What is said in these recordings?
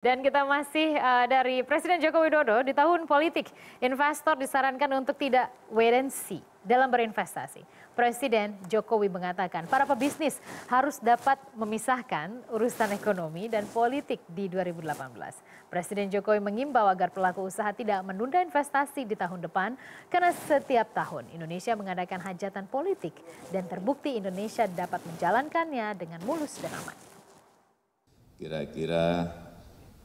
Dan kita masih uh, dari Presiden Joko Widodo di tahun politik, investor disarankan untuk tidak wait and see dalam berinvestasi. Presiden Jokowi mengatakan para pebisnis harus dapat memisahkan urusan ekonomi dan politik di 2018. Presiden Jokowi mengimbau agar pelaku usaha tidak menunda investasi di tahun depan karena setiap tahun Indonesia mengadakan hajatan politik dan terbukti Indonesia dapat menjalankannya dengan mulus dan aman. Kira-kira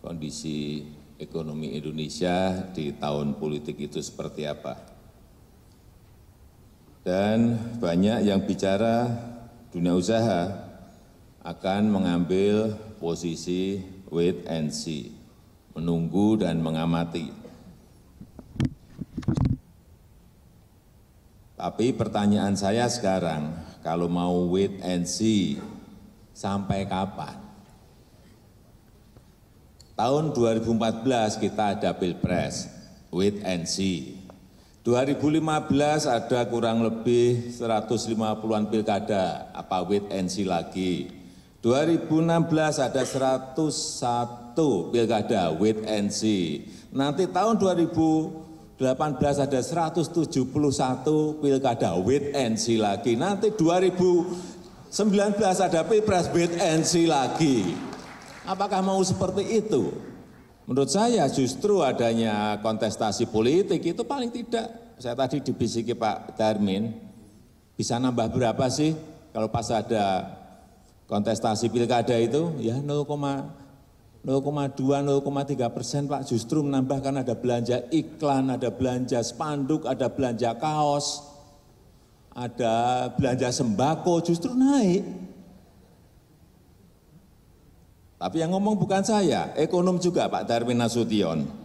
kondisi ekonomi Indonesia di tahun politik itu seperti apa. Dan banyak yang bicara dunia usaha akan mengambil posisi wait and see, menunggu dan mengamati. Tapi pertanyaan saya sekarang, kalau mau wait and see, sampai kapan? Tahun 2014 kita ada Pilpres, wait and see. 2015 ada kurang lebih 150-an pilkada, apa wait and see lagi. 2016 ada 101 pilkada, wait and see. Nanti tahun 2018 ada 171 pilkada, wait and see lagi. Nanti 2019 ada pilpres, wait and see lagi. Apakah mau seperti itu? Menurut saya justru adanya kontestasi politik itu paling tidak, saya tadi dibisiki Pak Darmin, bisa nambah berapa sih kalau pas ada kontestasi pilkada itu? Ya 0,2, 0,3 persen Pak justru menambahkan ada belanja iklan, ada belanja spanduk, ada belanja kaos, ada belanja sembako justru naik. Tapi yang ngomong bukan saya, ekonom juga Pak Darwin Nasution.